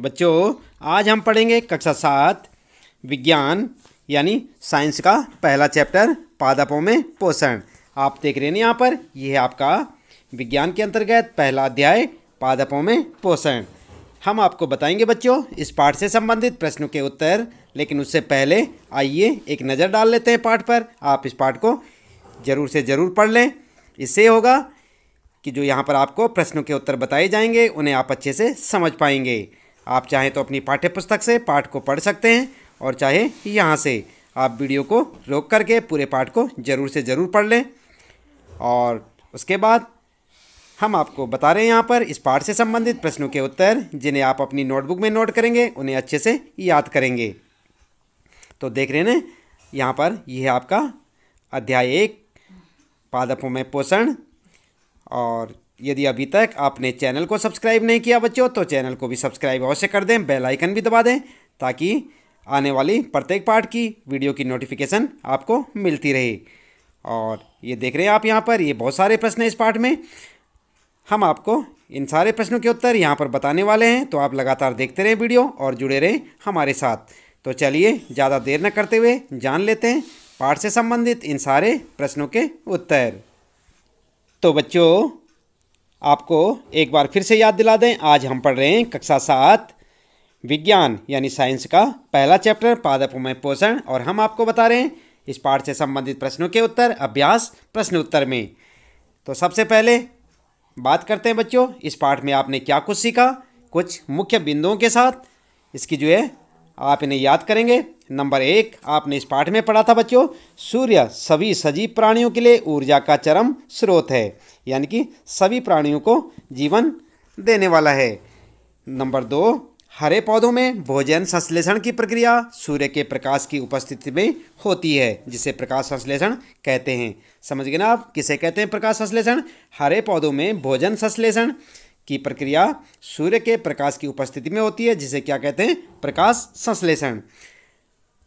बच्चों आज हम पढ़ेंगे कक्षा सात विज्ञान यानी साइंस का पहला चैप्टर पादपों में पोषण आप देख रहे हैं यहाँ पर यह है आपका विज्ञान के अंतर्गत पहला अध्याय पादपों में पोषण हम आपको बताएंगे बच्चों इस पाठ से संबंधित प्रश्नों के उत्तर लेकिन उससे पहले आइए एक नज़र डाल लेते हैं पाठ पर आप इस पाठ को ज़रूर से ज़रूर पढ़ लें इससे होगा कि जो यहाँ पर आपको प्रश्नों के उत्तर बताए जाएंगे उन्हें आप अच्छे से समझ पाएंगे आप चाहें तो अपनी पाठ्य पुस्तक से पाठ को पढ़ सकते हैं और चाहे यहाँ से आप वीडियो को रोक करके पूरे पाठ को ज़रूर से ज़रूर पढ़ लें और उसके बाद हम आपको बता रहे हैं यहाँ पर इस पाठ से संबंधित प्रश्नों के उत्तर जिन्हें आप अपनी नोटबुक में नोट करेंगे उन्हें अच्छे से याद करेंगे तो देख रहे हैं यहाँ पर यह है आपका अध्याय एक पादपों में पोषण और यदि अभी तक आपने चैनल को सब्सक्राइब नहीं किया बच्चों तो चैनल को भी सब्सक्राइब अवश्य कर दें बेल आइकन भी दबा दें ताकि आने वाली प्रत्येक पार्ट की वीडियो की नोटिफिकेशन आपको मिलती रहे और ये देख रहे हैं आप यहाँ पर ये बहुत सारे प्रश्न हैं इस पार्ट में हम आपको इन सारे प्रश्नों के उत्तर यहाँ पर बताने वाले हैं तो आप लगातार देखते रहें वीडियो और जुड़े रहें हमारे साथ तो चलिए ज़्यादा देर न करते हुए जान लेते हैं पाठ से संबंधित इन सारे प्रश्नों के उत्तर तो बच्चों आपको एक बार फिर से याद दिला दें आज हम पढ़ रहे हैं कक्षा सात विज्ञान यानी साइंस का पहला चैप्टर पादपों में पोषण और हम आपको बता रहे हैं इस पाठ से संबंधित प्रश्नों के उत्तर अभ्यास प्रश्न उत्तर में तो सबसे पहले बात करते हैं बच्चों इस पाठ में आपने क्या कुछ सीखा कुछ मुख्य बिंदुओं के साथ इसकी जो है आप इन्हें याद करेंगे नंबर एक आपने इस पाठ में पढ़ा था बच्चों सूर्य सभी सजीव प्राणियों के लिए ऊर्जा का चरम स्रोत है यानी कि सभी प्राणियों को जीवन देने वाला है नंबर दो हरे पौधों में भोजन संश्लेषण की प्रक्रिया सूर्य के प्रकाश की उपस्थिति में होती है जिसे प्रकाश संश्लेषण कहते हैं समझ गए ना आप किसे कहते हैं प्रकाश संश्लेषण हरे पौधों में भोजन संश्लेषण की प्रक्रिया सूर्य के प्रकाश की उपस्थिति में होती है जिसे क्या कहते हैं प्रकाश संश्लेषण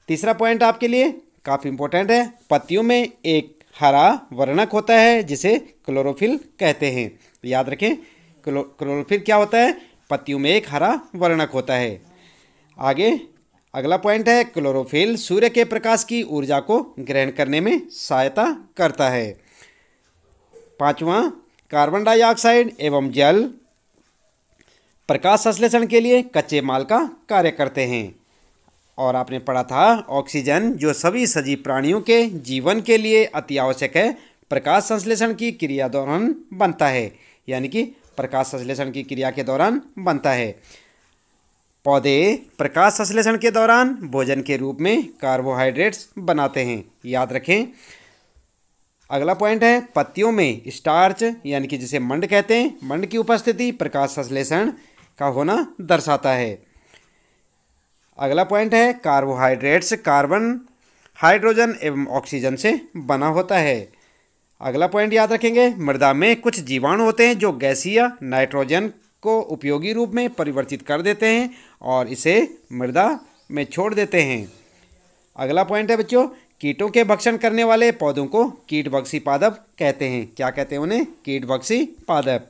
तीसरा पॉइंट आपके लिए काफ़ी इंपॉर्टेंट है पत्तियों में एक हरा वर्णक होता है जिसे क्लोरोफिल कहते हैं याद रखें क्लो क्लोरोफिल क्या होता है पत्तियों में एक हरा वर्णक होता है आगे अगला पॉइंट है क्लोरोफिल सूर्य के प्रकाश की ऊर्जा को ग्रहण करने में सहायता करता है पांचवा कार्बन डाइऑक्साइड एवं जल प्रकाश संश्लेषण के लिए कच्चे माल का कार्य करते हैं और आपने पढ़ा था ऑक्सीजन जो सभी सजीव प्राणियों के जीवन के लिए अति आवश्यक है प्रकाश संश्लेषण की क्रिया दौरान बनता है यानी कि प्रकाश संश्लेषण की क्रिया के दौरान बनता है पौधे प्रकाश संश्लेषण के दौरान भोजन के रूप में कार्बोहाइड्रेट्स बनाते हैं याद रखें अगला पॉइंट है पत्तियों में स्टार्च यानी कि जिसे मंड कहते हैं मंड की उपस्थिति प्रकाश संश्लेषण का होना दर्शाता है अगला पॉइंट है कार्बोहाइड्रेट्स कार्बन हाइड्रोजन एवं ऑक्सीजन से बना होता है अगला पॉइंट याद रखेंगे मृदा में कुछ जीवाणु होते हैं जो गैसीय नाइट्रोजन को उपयोगी रूप में परिवर्तित कर देते हैं और इसे मृदा में छोड़ देते हैं अगला पॉइंट है बच्चों कीटों के भक्षण करने वाले पौधों को कीटभक्षी पादप कहते हैं क्या कहते हैं उन्हें कीटभक्षी पादप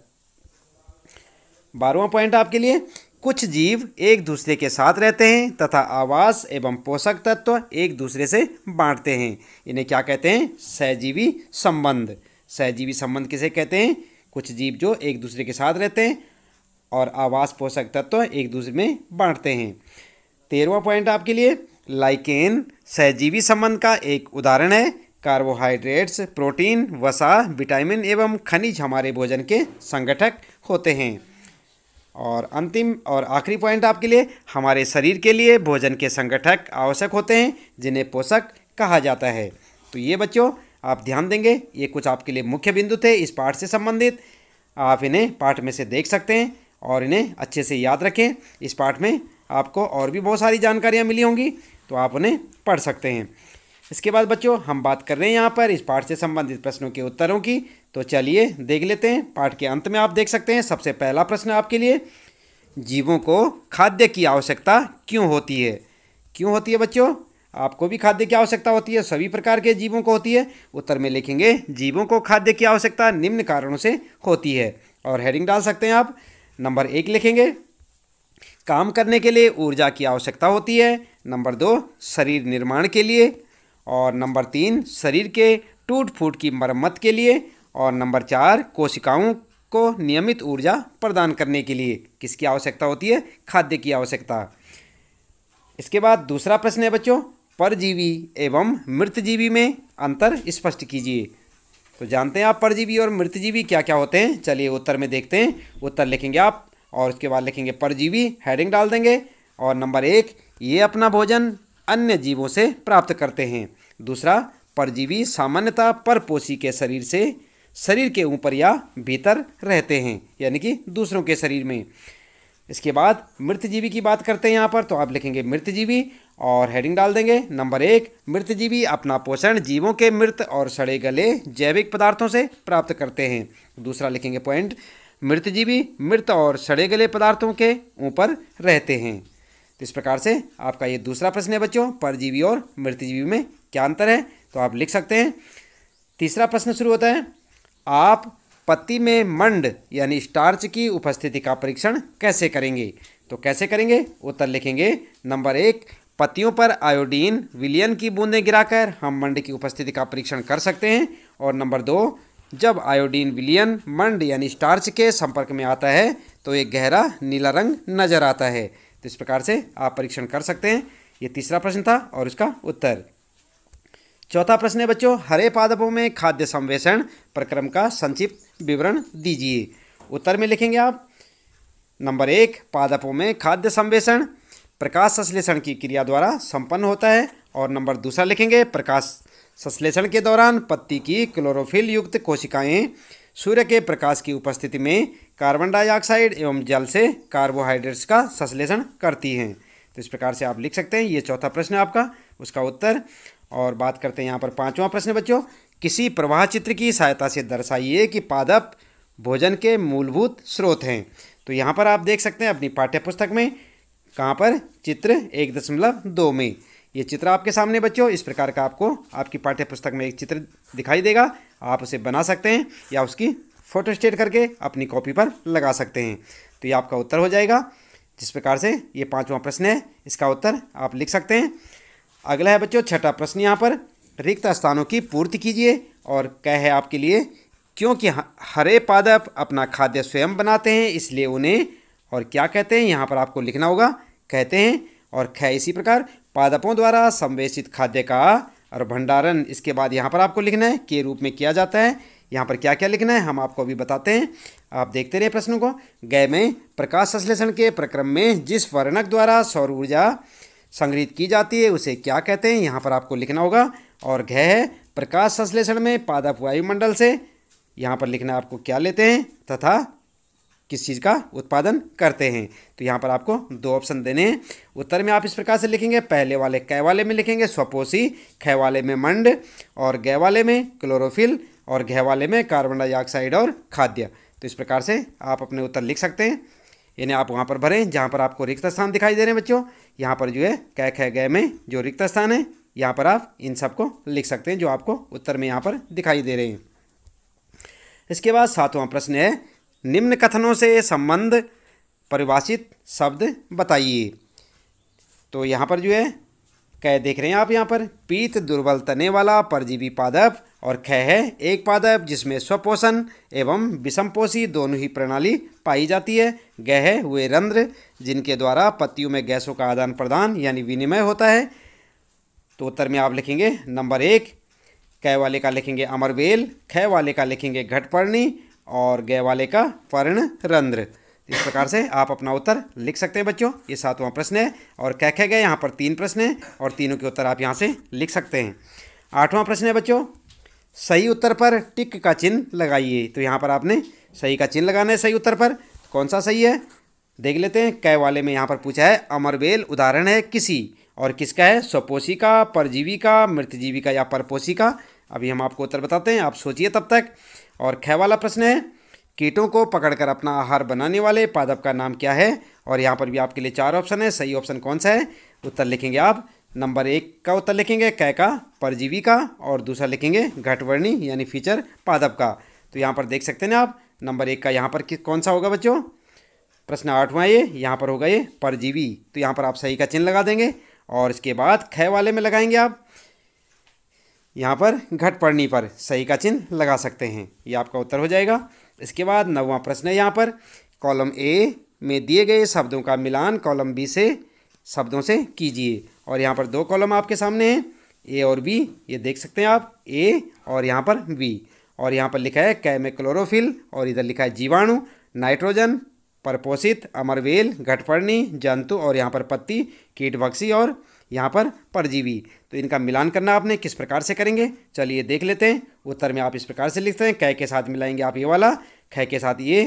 बारहवा पॉइंट आपके लिए कुछ जीव एक दूसरे के साथ रहते हैं तथा आवास एवं पोषक तत्व एक दूसरे से बांटते हैं इन्हें क्या कहते हैं सहजीवी संबंध सहजीवी संबंध किसे कहते हैं कुछ जीव जो एक दूसरे के साथ रहते हैं और आवास पोषक तत्व एक दूसरे में बांटते हैं तेरहवा पॉइंट आपके लिए लाइकेन सहजीवी संबंध का एक उदाहरण है कार्बोहाइड्रेट्स प्रोटीन वसा विटामिन एवं खनिज हमारे भोजन के संगठक होते हैं और अंतिम और आखिरी पॉइंट आपके लिए हमारे शरीर के लिए भोजन के संगठक आवश्यक होते हैं जिन्हें पोषक कहा जाता है तो ये बच्चों आप ध्यान देंगे ये कुछ आपके लिए मुख्य बिंदु थे इस पाठ से संबंधित आप इन्हें पाठ में से देख सकते हैं और इन्हें अच्छे से याद रखें इस पाठ में आपको और भी बहुत सारी जानकारियाँ मिली होंगी तो आप उन्हें पढ़ सकते हैं इसके बाद बच्चों हम बात कर रहे हैं यहाँ पर इस पाठ से संबंधित प्रश्नों के उत्तरों की तो चलिए देख लेते हैं पाठ के अंत में आप देख सकते हैं सबसे पहला प्रश्न आपके लिए जीवों को खाद्य की आवश्यकता क्यों होती है क्यों होती है बच्चों आपको भी खाद्य की आवश्यकता होती है सभी प्रकार के जीवों को होती है उत्तर में लिखेंगे जीवों को खाद्य की आवश्यकता निम्न कारणों से होती है और हेडिंग डाल सकते हैं आप नंबर एक लिखेंगे काम करने के लिए ऊर्जा की आवश्यकता होती है नंबर दो शरीर निर्माण के लिए और नंबर तीन शरीर के टूट फूट की मरम्मत के लिए और नंबर चार कोशिकाओं को नियमित ऊर्जा प्रदान करने के लिए किसकी आवश्यकता होती है खाद्य की आवश्यकता इसके बाद दूसरा प्रश्न है बच्चों परजीवी एवं मृतजीवी में अंतर स्पष्ट कीजिए तो जानते हैं आप परजीवी और मृतजीवी क्या क्या होते हैं चलिए उत्तर में देखते हैं उत्तर लिखेंगे आप और उसके बाद लिखेंगे परजीवी हेडिंग डाल देंगे और नंबर एक ये अपना भोजन अन्य जीवों से प्राप्त करते हैं दूसरा परजीवी सामान्यतः परपोषी के शरीर से शरीर के ऊपर या भीतर रहते हैं यानी कि दूसरों के शरीर में इसके बाद मृतजीवी की बात करते हैं यहाँ पर तो आप लिखेंगे मृतजीवी और हेडिंग डाल देंगे नंबर एक मृतजीवी अपना पोषण जीवों के मृत और सड़े गले जैविक पदार्थों से प्राप्त करते हैं दूसरा लिखेंगे पॉइंट मृतजीवी मृत और सड़े गले पदार्थों के ऊपर रहते हैं तो इस प्रकार से आपका ये दूसरा प्रश्न है बच्चों परजीवी और मृतजीवी में क्या अंतर है तो आप लिख सकते हैं तीसरा प्रश्न शुरू होता है आप पत्ती में मंड यानी स्टार्च की उपस्थिति का परीक्षण कैसे करेंगे तो कैसे करेंगे उत्तर लिखेंगे नंबर एक पत्तियों पर आयोडीन विलियन की बूंदें गिराकर हम मंड की उपस्थिति का परीक्षण कर सकते हैं और नंबर दो जब आयोडीन विलियन मंड यानी स्टार्च के संपर्क में आता है तो एक गहरा नीला रंग नजर आता है तो इस प्रकार से आप परीक्षण कर सकते हैं ये तीसरा प्रश्न था और इसका उत्तर चौथा प्रश्न है बच्चों हरे पादपों में खाद्य संवेषण प्रक्रम का संक्षिप्त विवरण दीजिए उत्तर में लिखेंगे आप नंबर एक पादपों में खाद्य संवेषण प्रकाश संश्लेषण की क्रिया द्वारा संपन्न होता है और नंबर दूसरा लिखेंगे प्रकाश संश्लेषण के दौरान पत्ती की क्लोरोफिल युक्त कोशिकाएं सूर्य के प्रकाश की उपस्थिति में कार्बन डाइऑक्साइड एवं जल से कार्बोहाइड्रेट्स का संश्लेषण करती हैं तो इस प्रकार से आप लिख सकते हैं ये चौथा प्रश्न आपका उसका उत्तर और बात करते हैं यहाँ पर पाँचवा प्रश्न बच्चों किसी प्रवाह चित्र की सहायता से दर्शाइए कि पादप भोजन के मूलभूत स्रोत हैं तो यहाँ पर आप देख सकते हैं अपनी पाठ्य पुस्तक में कहाँ पर चित्र एक दशमलव दो में ये चित्र आपके सामने बच्चों इस प्रकार का आपको आपकी पाठ्य पुस्तक में एक चित्र दिखाई देगा आप उसे बना सकते हैं या उसकी फ़ोटो स्टेट करके अपनी कॉपी पर लगा सकते हैं तो ये आपका उत्तर हो जाएगा जिस प्रकार से ये पाँचवा प्रश्न है इसका उत्तर आप लिख सकते हैं अगला है बच्चों छठा प्रश्न यहाँ पर रिक्त स्थानों की पूर्ति कीजिए और कह है आपके लिए क्योंकि हरे पादप अपना खाद्य स्वयं बनाते हैं इसलिए उन्हें और क्या कहते हैं यहाँ पर आपको लिखना होगा कहते हैं और ख इसी प्रकार पादपों द्वारा संवेशित खाद्य का और भंडारण इसके बाद यहाँ पर आपको लिखना है के रूप में किया जाता है यहाँ पर क्या क्या लिखना है हम आपको अभी बताते हैं आप देखते रहे प्रश्नों को गय में प्रकाश संश्लेषण के प्रक्रम में जिस वर्णक द्वारा सौर ऊर्जा संग्रहित की जाती है उसे क्या कहते हैं यहाँ पर आपको लिखना होगा और घय है प्रकाश संश्लेषण में पादप वायुमंडल से यहाँ पर लिखना आपको क्या लेते हैं तथा किस चीज़ का उत्पादन करते हैं तो यहाँ पर आपको दो ऑप्शन देने हैं उत्तर में आप इस प्रकार से लिखेंगे पहले वाले कै वाले में लिखेंगे स्वपोषी ख वाले में मंड और गै वाले में क्लोरोफिल और घह वाले में कार्बन डाइऑक्साइड और खाद्य तो इस प्रकार से आप अपने उत्तर लिख सकते हैं यानी आप वहाँ पर भरें जहाँ पर आपको रिक्त स्थान दिखाई दे रहे हैं बच्चों यहाँ पर जो है कै कह गए में जो रिक्त स्थान है यहाँ पर आप इन सबको लिख सकते हैं जो आपको उत्तर में यहाँ पर दिखाई दे रहे हैं इसके बाद सातवां प्रश्न है निम्न कथनों से संबंध परिभाषित शब्द बताइए तो यहाँ पर जो है कै देख रहे हैं आप यहाँ पर पीत दुर्बल तने वाला परजीवी पादप और ख है एक पादप जिसमें स्वपोषण एवं विषमपोषी दोनों ही प्रणाली पाई जाती है गह हुए रंध्र जिनके द्वारा पत्तियों में गैसों का आदान प्रदान यानी विनिमय होता है तो उत्तर में आप लिखेंगे नंबर एक कह वाले का लिखेंगे अमरवेल खह वाले का लिखेंगे घटपर्णी और गह वाले का पर्ण रंध्र इस प्रकार से आप अपना उत्तर लिख सकते हैं बच्चों ये सातवां प्रश्न है और कह कह गए यहाँ पर तीन प्रश्न हैं और तीनों के उत्तर आप यहाँ से लिख सकते हैं आठवां प्रश्न है बच्चों सही उत्तर पर टिक का चिन्ह लगाइए तो यहाँ पर आपने सही का चिन्ह लगाना है सही उत्तर पर कौन सा सही है देख लेते हैं कै वाले में यहाँ पर पूछा है अमरबेल उदाहरण है किसी और किसका है स्वपोषी का परजीवी का मृतजीवी का या परपोषी का अभी हम आपको उत्तर बताते हैं आप सोचिए तब तक और खै वाला प्रश्न है कीटों को पकड़कर अपना आहार बनाने वाले पादप का नाम क्या है और यहाँ पर भी आपके लिए चार ऑप्शन है सही ऑप्शन कौन सा है उत्तर लिखेंगे आप नंबर एक का उत्तर लिखेंगे कै का परजीवी का और दूसरा लिखेंगे घटवर्णी यानी फीचर पादप का तो यहाँ पर देख सकते हैं ना आप नंबर एक का यहाँ पर कौन सा होगा बच्चों प्रश्न आठवां ये यहाँ पर होगा ये परजीवी तो यहाँ पर आप सही का चिन्ह लगा देंगे और इसके बाद खय वाले में लगाएंगे आप यहाँ पर घटपर्णी पर सही का चिन्ह लगा सकते हैं ये आपका उत्तर हो जाएगा इसके बाद नौवा प्रश्न है यहाँ पर कॉलम ए में दिए गए शब्दों का मिलान कॉलम बी से शब्दों से कीजिए और यहाँ पर दो कॉलम आपके सामने हैं ए और बी ये देख सकते हैं आप ए और यहाँ पर बी और यहाँ पर लिखा है कैमे क्लोरोफिल और इधर लिखा है जीवाणु नाइट्रोजन परपोषित अमरवेल घटपर्णी जंतु और यहाँ पर पत्ती कीटभक्षी और यहाँ पर परजीवी तो इनका मिलान करना आपने किस प्रकार से करेंगे चलिए देख लेते हैं उत्तर में आप इस प्रकार से लिखते हैं कै के साथ मिलाएंगे आप ये वाला ख के साथ ये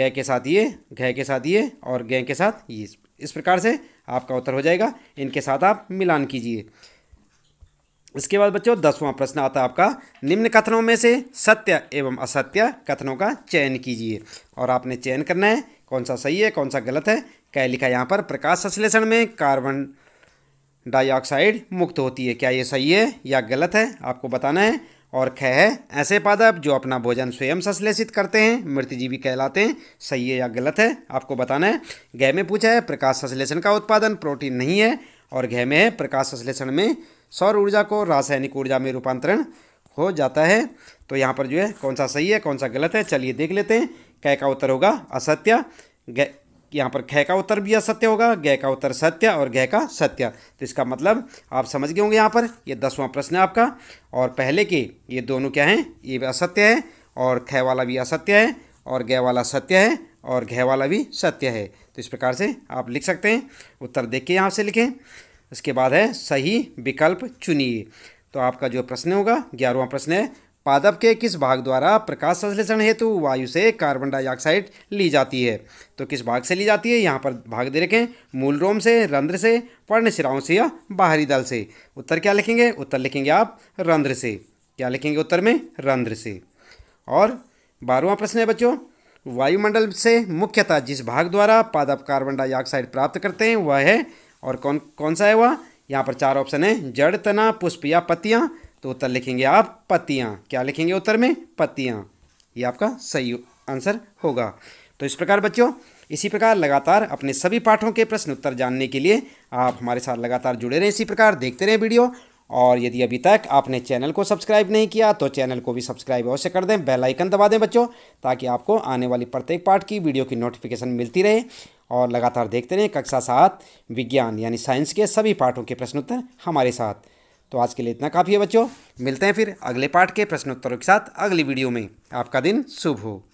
गय के साथ ये घय के साथ ये और गय के साथ ये इस प्रकार से आपका उत्तर हो जाएगा इनके साथ आप मिलान कीजिए इसके बाद बच्चों दसवां प्रश्न आता है आपका निम्न कथनों में से सत्य एवं असत्य कथनों का चयन कीजिए और आपने चयन करना है कौन सा सही है कौन सा गलत है क्या लिखा यहाँ पर प्रकाश संश्लेषण में कार्बन डाइऑक्साइड मुक्त होती है क्या ये सही है या गलत है आपको बताना है और ख है ऐसे पादप जो अपना भोजन स्वयं संश्लेषित करते हैं मृत्युजीवी कहलाते हैं सही है या गलत है आपको बताना है गह में पूछा है प्रकाश संश्लेषण का उत्पादन प्रोटीन नहीं है और घह में है प्रकाश संश्लेषण में सौर ऊर्जा को रासायनिक ऊर्जा में रूपांतरण हो जाता है तो यहाँ पर जो है कौन सा सही है कौन सा गलत है चलिए देख लेते हैं कै का उत्तर होगा असत्य यहाँ पर घय का उत्तर भी असत्य होगा गय का उत्तर सत्य और गय का सत्य तो इसका मतलब आप समझ गए होंगे यहाँ पर ये दसवां प्रश्न है आपका और पहले के ये दोनों क्या हैं ये असत्य है और खय वाला भी असत्य है और गय वाला सत्य है और घय वाला भी सत्य है तो इस प्रकार से आप लिख सकते हैं उत्तर देख के यहाँ से लिखें इसके बाद है सही विकल्प चुनिए तो आपका जो प्रश्न होगा ग्यारहवा प्रश्न है पादप के किस भाग द्वारा प्रकाश संश्लेषण हेतु वायु से कार्बन डाइऑक्साइड ली जाती है तो किस भाग से ली जाती है यहाँ पर भाग दे रखें मूल रोम से रंध्र से पर्णशिराओं से या बाहरी दल से उत्तर क्या लिखेंगे उत्तर लिखेंगे आप रंध्र से क्या लिखेंगे उत्तर में रंध्र से और बारहवा प्रश्न है बच्चों वायुमंडल से मुख्यतः जिस भाग द्वारा पादप कार्बन डाइऑक्साइड प्राप्त करते हैं वह है और कौन कौन सा है वह यहाँ पर चार ऑप्शन है जड़ तना पुष्प या पत्तियाँ तो उत्तर लिखेंगे आप पत्तियाँ क्या लिखेंगे उत्तर में पत्तियाँ ये आपका सही आंसर होगा तो इस प्रकार बच्चों इसी प्रकार लगातार अपने सभी पाठों के प्रश्न उत्तर जानने के लिए आप हमारे साथ लगातार जुड़े रहें इसी प्रकार देखते रहें वीडियो और यदि अभी तक आपने चैनल को सब्सक्राइब नहीं किया तो चैनल को भी सब्सक्राइब अवश्य कर दें बेल आइकन दबा दें बच्चों ताकि आपको आने वाली प्रत्येक पाठ की वीडियो की नोटिफिकेशन मिलती रहे और लगातार देखते रहें कक्षा सात विज्ञान यानी साइंस के सभी पाठों के प्रश्नोत्तर हमारे साथ तो आज के लिए इतना काफ़ी है बच्चों मिलते हैं फिर अगले पाठ के प्रश्नोत्तरों के साथ अगली वीडियो में आपका दिन शुभ हो